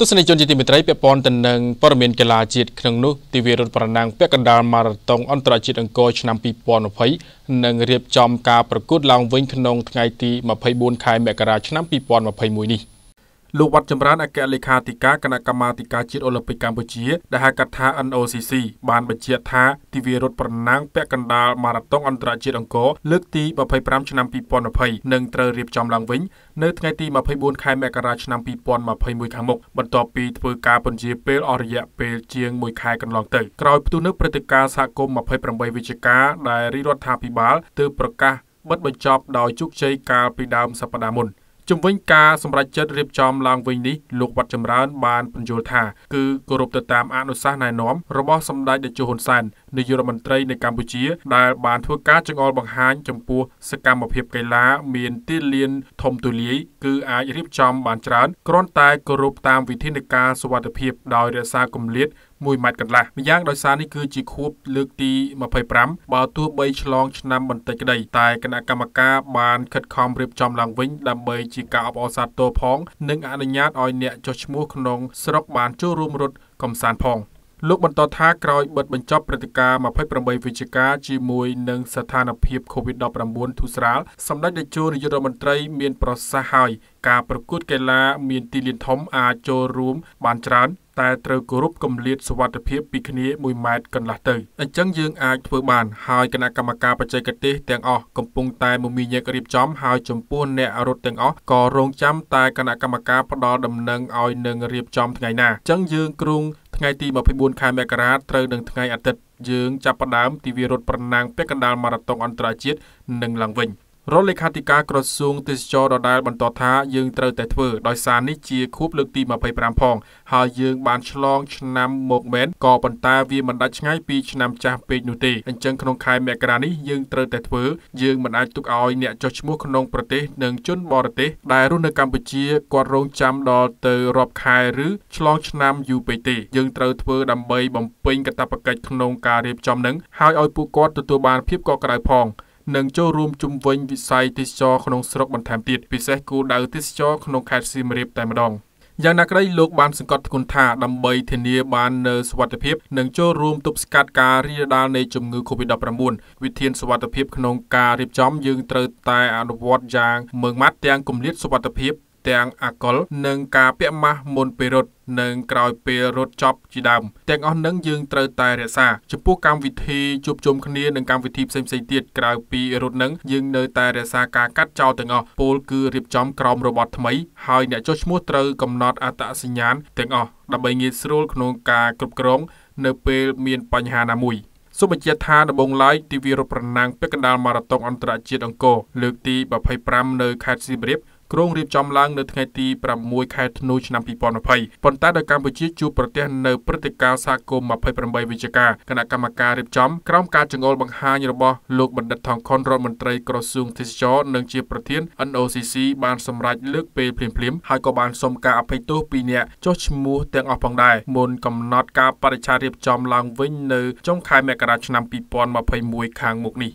ទស្សនិកជនជាទីមេត្រីពាក់ព័ន្ធទៅនឹងព័ត៌មានកីឡាជាតិក្នុងនោះទិវារត់ប្រណាំងពាក់កណ្ដាលម៉ារ៉ាតុងអន្តរជាតិអង្គរឆ្នាំ2020នឹងរៀបចំការប្រកួតឡើងវិញក្នុងថ្ងៃទី24ខែមករាឆ្នាំ2021នេះ។លោកវត្តចម្រើនអគ្គលេខាធិការគណៈកម្មាធិការជាតិអូឡ িম্প ិកកម្ពុជាដែលហៅកាត់ថា NOCC បានបញ្ជាក់ថាទិវារត់ប្រណាំងពាក់កណ្ដាលម៉ារ៉ាតុងអន្តរជាតិអង្គរលើកទី25ឆ្នាំ2020នឹងត្រូវរៀបចំឡើងវិញនៅថ្ងៃទី24ខែមករាឆ្នាំ2021ខាងមុខបន្ទាប់ពីធ្វើការពន្យាពេលអស់រយៈពេលជាង1ខែកន្លងទៅក្រោយផ្ទុះនៅព្រឹត្តិការណ៍សហគមន៍28វិច្ឆិកាដែលរាជរដ្ឋាភិបាលទើបប្រកាសបិទបញ្ចប់ដោយជោគជ័យកាលពីដើមសប្តាហ៍មុន។ជំវិញការសម្រេចចិត្តរៀបចំឡើងវិញនេះលោកវត្តចម្រើន បានបញ្យល់ថាគឺគោរពទៅតាមអនុសាសន៍ណែនាំរបស់សម្ដេចតេជោហ៊ុនសែននាយករដ្ឋមន្ត្រីនៃកម្ពុជាដែលបានធ្វើការចង្អុលបង្ហាញចំពោះសកម្មភាព កីឡា មានទីលាន ធំទូលាយគឺអាចរៀបចំបានច្រើនគ្រាន់តែគោរពតាមវិធានការសុវត្ថិភាពដោយរក្សាគម្លាត1ម៉ែត្រកន្លះម្យ៉ាងដោយសារនេះគឺជាខួបលើកទី25បើទោះបីឆ្លងឆ្នាំបន្តិចក្តីតែគណៈកម្មការបានខិតខំរៀបចំឡើងវិញ ដើម្បីជាការអបអរសាទរផងនិងអនុញ្ញាតឲ្យអ្នកចុះឈ្មោះក្នុងស្រុកបានចូលរួមរត់កំសាន្តផង។លោកបន្តថាក្រោយបិទបញ្ចប់ព្រឹត្តិការណ៍28វិច្ឆិកាជាមួយនឹងស្ថានភាព COVID-19 ធូរស្រាលសម្ដេចនាយករដ្ឋមន្ត្រីមានប្រសាសន៍ហើយការប្រកួតកីឡាមានទីលានធំអាចចូលរួម បានច្រើនតែត្រូវគោរពគម្លាតសុវត្ថិភាពពីគ្នា1ម៉ែត្រកន្លះទៅអញ្ចឹងយើងអាចធ្វើបានហើយគណៈកម្មការបច្ចេកទេសទាំងអស់កំពុងតែមមាញឹករៀបចំហើយចំពោះអ្នករត់ទាំងអស់ក៏រងចាំតែគណៈកម្មការផ្ដល់ដំណឹងឲ្យនឹងរៀបចំថ្ងៃណាអញ្ចឹងយើងគ្រងថ្ងៃទី24ខែមករាត្រូវនឹងថ្ងៃអាទិត្យយើងចាប់ផ្ដើមទិវារត់ប្រណាំងពាក់កណ្ដាលម៉ារ៉ាតុងអន្តរជាតិនឹងឡើងវិញ។រដ្ឋលេខាធិការក្រសួងទេសចរដដែលបន្តថាយើងត្រូវតែធ្វើដោយសារនេះជាខួបលើកទី25ផងហើយយើងបានឆ្លងឆ្នាំមកមែនក៏ប៉ុន្តែវាមិនដាច់ឆ្ងាយពីឆ្នាំចាស់ពេកនោះទេអញ្ចឹងក្នុងខែមករានេះយើងត្រូវតែធ្វើយើងមិនអាចទុកឲ្យអ្នកចុះឈ្មោះក្នុងប្រទេសនិងជនបរទេសដែលរស់នៅកម្ពុជាគាត់រងចាំដល់ទៅរាប់ខែឬឆ្លងឆ្នាំយូរពេកទេយើងត្រូវធ្វើដើម្បីបំពេញកាតព្វកិច្ចក្នុងការរៀបចំនឹងហើយឲ្យពួកគាត់ទទួលបានភាពកក់ក្តៅផង។និងចូលរួមជំរុញវិស័យទេសចរក្នុងស្រុកបន្ថែមទៀតពិសេសគោលដៅទេសចរក្នុងខេត្តសៀមរាបតែម្ដងយ៉ាងណាក្ដីលោកបានសង្កត់ធ្ងន់ថាដើម្បីធានាបាននូវសុវត្ថិភាពនិងចូលរួមទប់ស្កាត់ការរីករាលដាលនៃជំងឺ Covid-19 វិធានសុវត្ថិភាពក្នុងការរៀបចំយើងត្រូវតែអនុវត្តយ៉ាងម៉ឺងម៉ាត់ទាំងគម្លាតសុវត្ថិភាពទាំងអាកុលនិងការពាក់ម៉ាស់មុនពេលរត់និងក្រោយពេលរត់ចប់ជាដើមទាំងអស់នឹងយើងត្រូវតែរក្សាចំពោះកម្មវិធីជួបជុំគ្នានិងកម្មវិធីផ្សេងៗទៀតក្រៅពីរត់នឹងយើងនៅតែរក្សាការកាត់ចោលទាំងអស់ពោលគឺរៀបចំក្រមរបត់ថ្មីហើយអ្នកចុះឈ្មោះត្រូវកំណត់អត្តសញ្ញាណទាំងអស់ដើម្បីងាយស្រួលក្នុងការគ្រប់គ្រងនៅពេលមានបញ្ហាណាមួយសូមបញ្ជាក់ថាដំបងឡាយទិវារត់ប្រណាំងពាក់កណ្ដាលម៉ារ៉ាតុងអន្តរជាតិអង្គរលើកទី25នៅខេត្តសៀមរាបគ្រោងរៀបចំឡើងនៅថ្ងៃទី6ខែធ្នូឆ្នាំ2020ប៉ុន្តែដោយកម្ពុជាជួបប្រទះនៅព្រឹត្តិការណ៍សាគម28វិច្ឆិកាគណៈកម្មការរៀបចំក្រោមការចងល់បង្ហាញរបស់លោកបណ្ឌិតថងខុនរដ្ឋមន្ត្រីក្រសួងទេសចរនិងជាប្រធាន NOCC បានសម្រេចលើកពេលភ្លាមៗហើយក៏បានសុំការអភ័យទោសពីអ្នកចុះឈ្មោះទាំងអស់ផងដែរមុនកំណត់ការបរិច្ឆេទរៀបចំឡើងវិញនៅចុងខែមករាឆ្នាំ2021ខាងមុខនេះ